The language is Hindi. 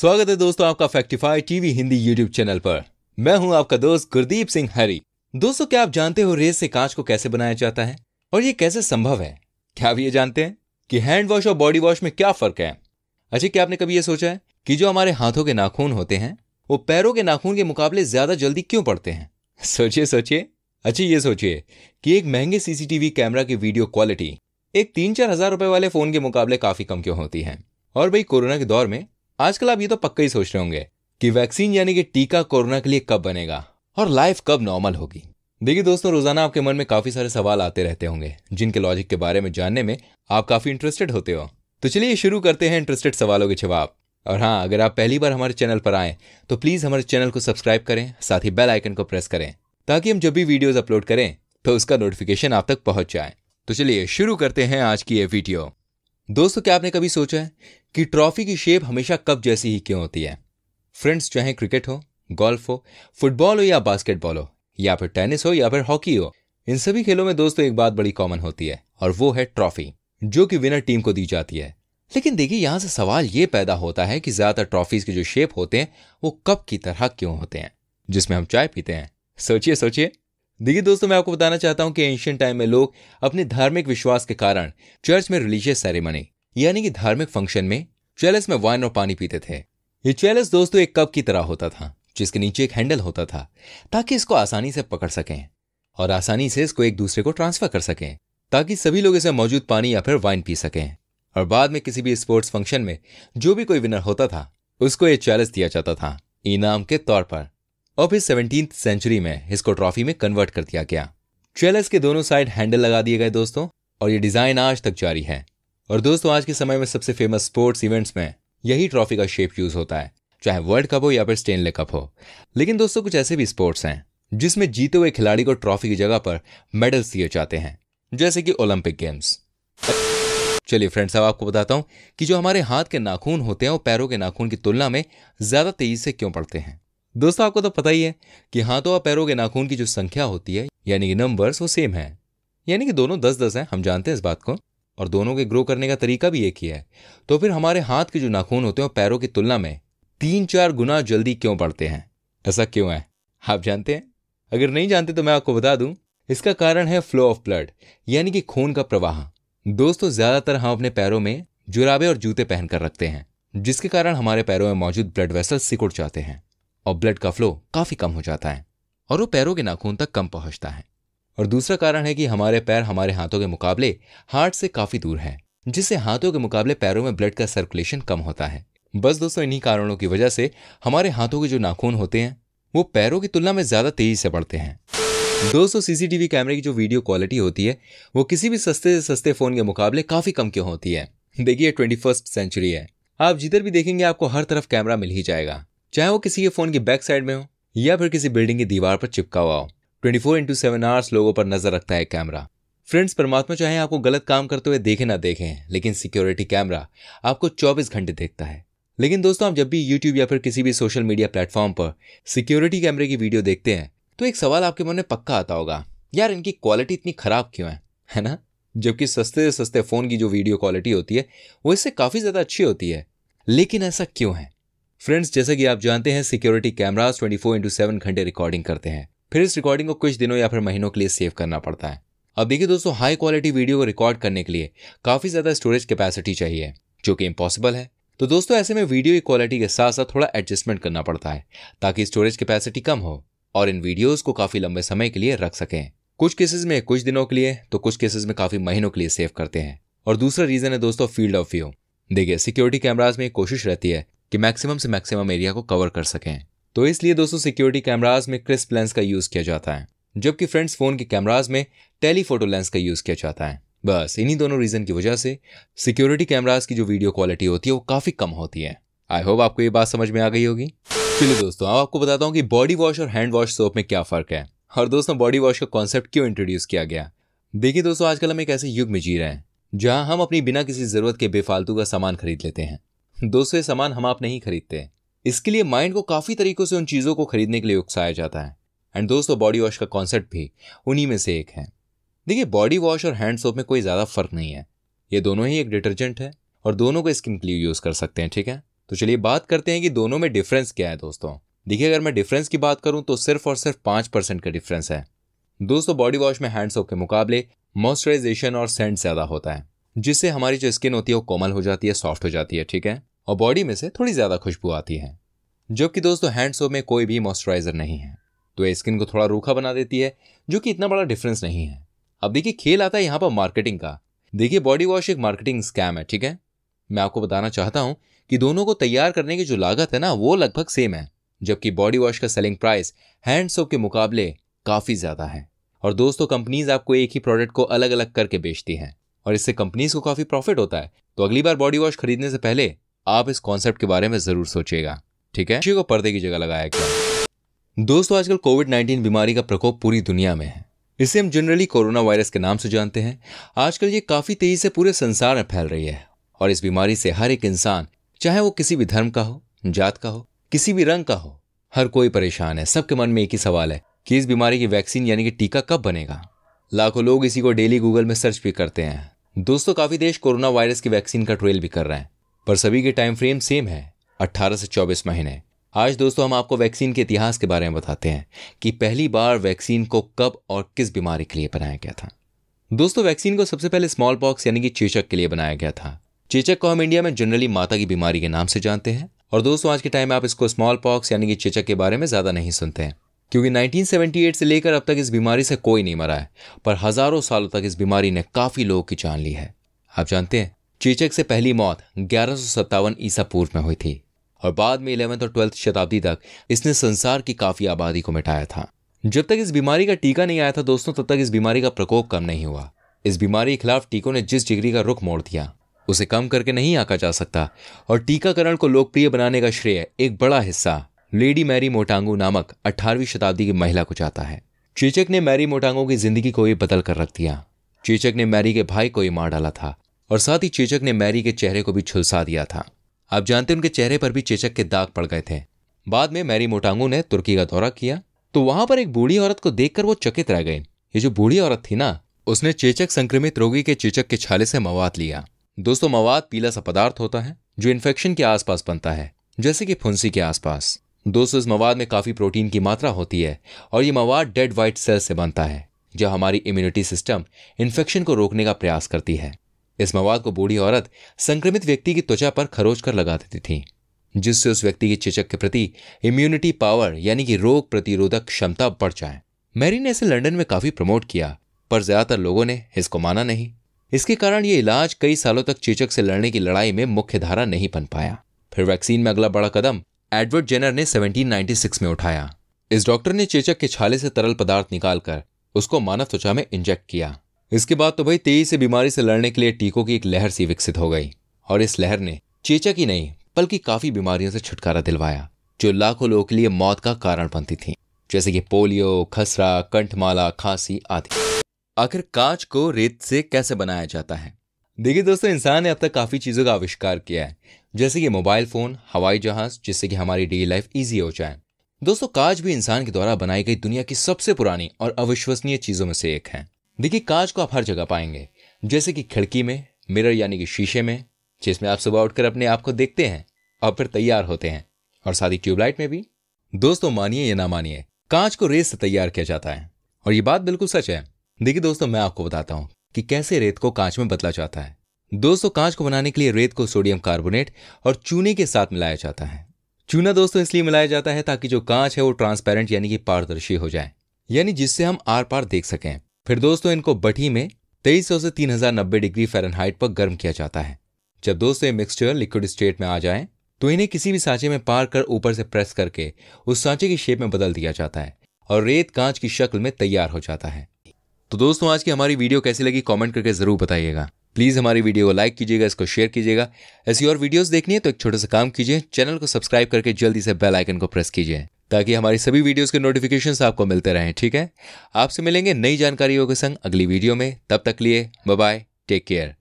स्वागत है दोस्तों आपका Factify TV Hindi YouTube channel पर मैं हूं आपका दोस्त गुरदीप सिंह हरी दोस्तों क्या आप जानते हो रेत से कांच को कैसे बनाया जाता है और ये कैसे संभव है क्या आप ये जानते हैं कि हैंड वॉश और बॉडी वॉश में क्या फर्क है अच्छा क्या आपने कभी ये सोचा है कि जो हमारे हाथों के नाखून होते हैं वो पैरों के नाखून के मुकाबले ज्यादा जल्दी क्यों पड़ते हैं सोचिए सोचिए अच्छा ये सोचिए कि एक महंगे सीसीटीवी कैमरा की वीडियो क्वालिटी एक तीन चार हजार रुपए वाले फोन के मुकाबले काफी कम क्यों होती है और भाई कोरोना के दौर में आजकल आप ये तो पक्का ही सोच रहे होंगे कि वैक्सीन यानी कि टीका कोरोना के लिए कब बनेगा और लाइफ कब नॉर्मल होगी देखिए दोस्तों रोजाना आपके मन में काफी सारे सवाल आते रहते होंगे जिनके लॉजिक के बारे में जानने में आप काफी इंटरेस्टेड होते हो तो चलिए शुरू करते हैं इंटरेस्टेड सवालों के जवाब और हाँ अगर आप पहली बार हमारे चैनल पर आए तो प्लीज हमारे चैनल को सब्सक्राइब करें साथ ही बेल आइकन को प्रेस करें ताकि हम जब भी वीडियोस अपलोड करें तो उसका नोटिफिकेशन आप तक पहुंच जाए तो चलिए शुरू करते हैं आज की ये वीडियो दोस्तों क्या आपने कभी सोचा है कि ट्रॉफी की शेप हमेशा कप जैसी ही क्यों होती है फ्रेंड्स चाहे क्रिकेट हो गोल्फ हो फुटबॉल हो या बास्केटबॉल हो या फिर टेनिस हो या फिर हॉकी हो इन सभी खेलों में दोस्तों एक बात बड़ी कॉमन होती है और वो है ट्रॉफी जो कि विनर टीम को दी जाती है लेकिन देखिए यहां से सवाल ये पैदा होता है कि ज्यादातर ट्रॉफीज के जो शेप होते हैं वो कप की तरह क्यों होते हैं जिसमें हम चाय पीते हैं सोचिए सोचिए देखिए दोस्तों मैं आपको बताना चाहता हूँ कि एंशियंट टाइम में लोग अपने धार्मिक विश्वास के कारण चर्च में रिलीजियस सेरेमनी यानी कि धार्मिक फंक्शन में चैलस में वाइन और पानी पीते थे ये चैलस दोस्तों एक कप की तरह होता था जिसके नीचे एक हैंडल होता था ताकि इसको आसानी से पकड़ सकें और आसानी से इसको एक दूसरे को ट्रांसफर कर सकें ताकि सभी लोग इसे मौजूद पानी या फिर वाइन पी सकें और बाद में किसी भी स्पोर्ट्स फंक्शन में जो भी कोई विनर होता था उसको ये चैलेंज दिया जाता था इनाम के तौर पर और फिर सेवनटीन सेंचुरी में इसको ट्रॉफी में कन्वर्ट कर दिया गया ट्रेलर्स के दोनों साइड हैंडल लगा दिए गए दोस्तों और ये डिजाइन आज तक जारी है और दोस्तों आज के समय में सबसे फेमस स्पोर्ट्स इवेंट्स में यही ट्रॉफी का शेप यूज होता है चाहे वर्ल्ड कप हो या फिर स्टेनले कप हो लेकिन दोस्तों कुछ ऐसे भी स्पोर्ट्स हैं जिसमें जीते हुए खिलाड़ी को ट्रॉफी की जगह पर मेडल्स दिए जाते हैं जैसे कि ओलंपिक गेम्स चलिए फ्रेंड्स अब आपको बताता हूँ कि जो हमारे हाथ के नाखून होते हैं वो पैरों के नाखून की तुलना में ज्यादा तेजी से क्यों पड़ते हैं दोस्तों आपको तो पता ही है कि हाथों और पैरों के नाखून की जो संख्या होती है यानी कि नंबर्स वो सेम है यानी कि दोनों दस दस हैं हम जानते हैं इस बात को और दोनों के ग्रो करने का तरीका भी एक ही है तो फिर हमारे हाथ के जो नाखून होते हैं पैरों की तुलना में तीन चार गुना जल्दी क्यों बढ़ते हैं ऐसा क्यों है आप जानते हैं अगर नहीं जानते तो मैं आपको बता दूं इसका कारण है फ्लो ऑफ ब्लड यानी कि खून का प्रवाह दोस्तों ज्यादातर हम अपने पैरों में जुराबे और जूते पहनकर रखते हैं जिसके कारण हमारे पैरों में मौजूद ब्लड वेसल सिकुड़ जाते हैं और ब्लड का फ्लो काफी कम हो जाता है और वो पैरों के नाखून तक कम पहुंचता है और दूसरा कारण है कि हमारे पैर हमारे हाथों के मुकाबले हार्ट से काफी दूर है जिससे हाथों के मुकाबले पैरों में ब्लड का सर्कुलेशन कम होता है बस दोस्तों इन्हीं कारणों की वजह से हमारे हाथों के जो नाखून होते हैं वो पैरों की तुलना में ज्यादा तेजी से बढ़ते हैं दोस्तों सीसीटीवी कैमरे की जो वीडियो क्वालिटी होती है वो किसी भी सस्ते से सस्ते फोन के मुकाबले काफी कम क्यों होती है देखिए ट्वेंटी सेंचुरी है आप जिधर भी देखेंगे आपको हर तरफ कैमरा मिल ही जाएगा चाहे वो किसी के फ़ोन की बैक साइड में हो या फिर किसी बिल्डिंग की दीवार पर चिपका हुआ हो twenty four into seven hours लोगों पर नज़र रखता है कैमरा फ्रेंड्स परमात्मा चाहे आपको गलत काम करते हुए देखे ना देखें लेकिन सिक्योरिटी कैमरा आपको चौबीस घंटे देखता है लेकिन दोस्तों आप जब भी यूट्यूब या फिर किसी भी सोशल मीडिया प्लेटफॉर्म पर सिक्योरिटी कैमरे की वीडियो देखते हैं तो एक सवाल आपके मन में पक्का आता होगा यार इनकी क्वालिटी इतनी ख़राब क्यों है है ना जबकि सस्ते से सस्ते फ़ोन की जो वीडियो क्वालिटी होती है वो इससे काफ़ी ज़्यादा अच्छी होती है लेकिन ऐसा क्यों है फ्रेंड्स जैसा कि आप जानते हैं security cameras 24 four into seven घंटे रिकॉर्डिंग करते हैं फिर इस रिकॉर्डिंग को कुछ दिनों या फिर महीनों के लिए सेव करना पड़ता है अब देखिए दोस्तों हाई क्वालिटी वीडियो को रिकॉर्ड करने के लिए काफ़ी ज़्यादा स्टोरेज कैपेसिटी चाहिए जो कि इम्पॉसिबल है तो दोस्तों ऐसे में वीडियो की क्वालिटी के साथ साथ थोड़ा एडजस्टमेंट करना पड़ता है ताकि स्टोरेज कैपेसिटी कम हो और इन वीडियोज़ को काफ़ी लंबे समय के लिए रख सकें कुछ केसेस में कुछ दिनों के लिए तो कुछ केसेस में काफ़ी महीनों के लिए सेव करते हैं और दूसरा रीज़न है दोस्तों फील्ड ऑफ व्यू देखिए सिक्योरिटी कैमराज में कोशिश रहती है कि मैक्सिमम से मैक्सिमम एरिया को कवर कर सकें तो इसलिए दोस्तों सिक्योरिटी कैमराज में क्रिस्प लेंस का यूज़ किया जाता है जबकि फ्रेंड्स फ़ोन के कैमराज में टेलीफोटो लेंस का यूज़ किया जाता है बस इन्हीं दोनों रीज़न की वजह से सिक्योरिटी कैमराज की जो वीडियो क्वालिटी होती है वो काफ़ी कम होती है आई होप आपको ये बात समझ में आ गई होगी चलिए दोस्तों अब आपको बताता हूँ कि बॉडी वॉश और हैंड वॉश सोप में क्या फ़र्क है और दोस्तों बॉडी वॉश का कॉन्सेप्ट क्यों इंट्रोड्यूस किया गया देखिए दोस्तों आजकल हम एक ऐसे युग में जी रहे हैं जहाँ हम अपनी बिना किसी ज़रूरत के बेफालतू का सामान खरीद लेते हैं दूसरे सामान हम आप नहीं खरीदते इसके लिए माइंड को काफ़ी तरीकों से उन चीज़ों को खरीदने के लिए उकसाया जाता है एंड दोस्तों बॉडी वॉश का कॉन्सेप्ट भी उन्हीं में से एक है देखिए बॉडी वॉश और हैंड सोप में कोई ज़्यादा फर्क नहीं है ये दोनों ही एक डिटर्जेंट है और दोनों को स्किन के लिए यूज़ कर सकते हैं ठीक है तो चलिए बात करते हैं कि दोनों में डिफरेंस क्या है दोस्तों देखिए अगर मैं डिफरेंस की बात करूं तो सिर्फ और सिर्फ पांच परसेंट का डिफरेंस है दोस्तों बॉडी वॉश में हैंड सोप के मुकाबले मॉइस्चराइजेशन और सेंट ज़्यादा होता है जिससे हमारी जो स्किन होती है वो कोमल हो जाती है सॉफ्ट हो जाती है ठीक है और बॉडी में से थोड़ी ज़्यादा खुशबू आती है जबकि दोस्तों हैंड सोप में कोई भी मॉइस्चराइजर नहीं है तो ये स्किन को थोड़ा रूखा बना देती है जो कि इतना बड़ा डिफरेंस नहीं है अब देखिए खेल आता है यहाँ पर मार्केटिंग का देखिए बॉडी वॉश एक मार्केटिंग स्कैम है ठीक है मैं आपको बताना चाहता हूँ कि दोनों को तैयार करने की जो लागत है ना वो लगभग सेम है जबकि बॉडी वॉश का सेलिंग प्राइस हैंड सोप के मुकाबले काफ़ी ज़्यादा है और दोस्तों कंपनीज आपको एक ही प्रोडक्ट को अलग अलग करके बेचती हैं और इससे कंपनीज को काफ़ी प्रॉफिट होता है तो अगली बार बॉडी वॉश खरीदने से पहले आप इस कॉन्सेप्ट के बारे में ज़रूर सोचिएगा ठीक है को पर्दे की जगह लगाया गया दोस्तों आजकल कोविड नाइन्टीन बीमारी का प्रकोप पूरी दुनिया में है इसे हम जनरली कोरोना वायरस के नाम से जानते हैं आजकल ये काफ़ी तेज़ी से पूरे संसार में फैल रही है और इस बीमारी से हर एक इंसान चाहे वो किसी भी धर्म का हो जात का हो किसी भी रंग का हो हर कोई परेशान है सबके मन में एक ही सवाल है कि इस बीमारी की वैक्सीन यानी कि टीका कब बनेगा लाखों लोग इसी को डेली गूगल में सर्च भी करते हैं दोस्तों काफ़ी देश कोरोना वायरस की वैक्सीन का ट्रेल भी कर रहे हैं पर सभी के टाइम फ्रेम सेम है 18 से 24 महीने आज दोस्तों हम आपको वैक्सीन के इतिहास के बारे में बताते हैं कि पहली बार वैक्सीन को कब और किस बीमारी के लिए बनाया गया था दोस्तों वैक्सीन को सबसे पहले स्मॉल पॉक्स यानी कि चेचक के लिए बनाया गया था चेचक को हम इंडिया में जनरली माता की बीमारी के नाम से जानते हैं और दोस्तों आज के टाइम में आप इसको स्मॉल पॉक्स यानी कि चेचक के बारे में ज़्यादा नहीं सुनते हैं क्योंकि 1978 से लेकर अब तक इस बीमारी से कोई नहीं मरा है पर हज़ारों सालों तक इस बीमारी ने काफ़ी लोगों की जान ली है आप जानते हैं चेचक से पहली मौत ग्यारह ईसा पूर्व में हुई थी और बाद में इलेवंथ और ट्वेल्थ शताब्दी तक इसने संसार की काफ़ी आबादी को मिटाया था जब तक इस बीमारी का टीका नहीं आया था दोस्तों तब तक इस बीमारी का प्रकोप कम नहीं हुआ इस बीमारी के खिलाफ टीकों ने जिस डिग्री का रुख मोड़ दिया उसे कम करके नहीं आका जा सकता और टीकाकरण को लोकप्रिय बनाने का श्रेय एक बड़ा हिस्सा लेडी मैरी मोटांगू नामक अठारहवीं शताब्दी की महिला को जाता है चेचक ने मैरी मोटांगो की जिंदगी को ही बदल कर रख दिया चेचक ने मैरी के भाई को ही मार डाला था और साथ ही चेचक ने मैरी के चेहरे को भी छुलसा दिया था आप जानते उनके चेहरे पर भी चेचक के दाग पड़ गए थे बाद में मैरी मोटांगू ने तुर्की का दौरा किया तो वहां पर एक बूढ़ी औरत को देखकर वो चकित रह गए ये जो बूढ़ी औरत थी ना उसने चेचक संक्रमित रोगी के चेचक के छाले से मवाद लिया दोस्तों मवाद पीला सा पदार्थ होता है जो इन्फेक्शन के आसपास बनता है जैसे कि फुंसी के आसपास दोस्तों इस मवाद में काफ़ी प्रोटीन की मात्रा होती है और ये मवाद डेड वाइट सेल से बनता है जो हमारी इम्यूनिटी सिस्टम इन्फेक्शन को रोकने का प्रयास करती है इस मवाद को बूढ़ी औरत संक्रमित व्यक्ति की त्वचा पर खरोच कर लगा देती थी जिससे उस व्यक्ति की चेचक के प्रति इम्यूनिटी पावर यानी कि रोग प्रतिरोधक क्षमता बढ़ जाए मैरी ने इसे लंदन में काफी प्रमोट किया पर ज्यादातर लोगों ने इसको माना नहीं इसके कारण ये इलाज कई सालों तक चेचक से लड़ने की लड़ाई में मुख्य धारा नहीं बन पाया फिर वैक्सीन में अगला बड़ा कदम एडवर्ड जेनर ने 1796 में उठाया इस डॉक्टर ने चेचक के छाले से तरल पदार्थ निकालकर उसको मानव त्वचा में इंजेक्ट किया इसके बाद तो भाई तेजी से बीमारी से लड़ने के लिए टीकों की एक लहर सी विकसित हो गई और इस लहर ने चेचक ही नहीं बल्कि काफी बीमारियों से छुटकारा दिलवाया जो लाखों लोगों के लिए मौत का कारण बनती थी जैसे कि पोलियो खसरा कंठमाला खांसी आदि आखिर कांच को रेत से कैसे बनाया जाता है देखिए दोस्तों इंसान ने अब तक काफ़ी चीज़ों का आविष्कार किया है जैसे कि मोबाइल फ़ोन हवाई जहाज़ जिससे कि हमारी डेली लाइफ ईजी हो जाए दोस्तों कांच भी इंसान के द्वारा बनाई गई दुनिया की सबसे पुरानी और अविश्वसनीय चीज़ों में से एक है देखिए कांच को आप हर जगह पाएंगे जैसे कि खिड़की में मिरर यानी कि शीशे में जिसमें आप सुबह उठकर अपने आप को देखते हैं और फिर तैयार होते हैं और साथ ही ट्यूबलाइट में भी दोस्तों मानिए या ना मानिए कांच को रेत से तैयार किया जाता है और ये बात बिल्कुल सच है देखिए दोस्तों मैं आपको बताता हूँ कि कैसे रेत को कांच में बदला जाता है दोस्तों कांच को बनाने के लिए रेत को सोडियम कार्बोनेट और चूने के साथ मिलाया जाता है चूना दोस्तों इसलिए मिलाया जाता है ताकि जो कांच है वो ट्रांसपेरेंट यानी कि पारदर्शी हो जाए यानी जिससे हम आर पार देख सकें फिर दोस्तों इनको बटी में सौ से तीन हजार नब्बे डिग्री फेरनहाइट पर गर्म किया जाता है जब दोस्तों ये मिक्सचर लिक्विड स्टेट में आ जाए तो इन्हें किसी भी सांचे में पार कर ऊपर से प्रेस करके उस सांचे की शेप में बदल दिया जाता है और रेत कांच की शक्ल में तैयार हो जाता है तो दोस्तों आज की हमारी वीडियो कैसी लगी कमेंट करके ज़रूर बताइएगा प्लीज़ हमारी वीडियो को लाइक कीजिएगा इसको शेयर कीजिएगा ऐसी और वीडियोस देखनी है तो एक छोटा सा काम कीजिए चैनल को सब्सक्राइब करके जल्दी से बेल आइकन को प्रेस कीजिए ताकि हमारी सभी वीडियोस के नोटिफिकेशन आपको मिलते रहें ठीक है आपसे मिलेंगे नई जानकारियों के संग अगली वीडियो में तब तक लिए बाय टेक केयर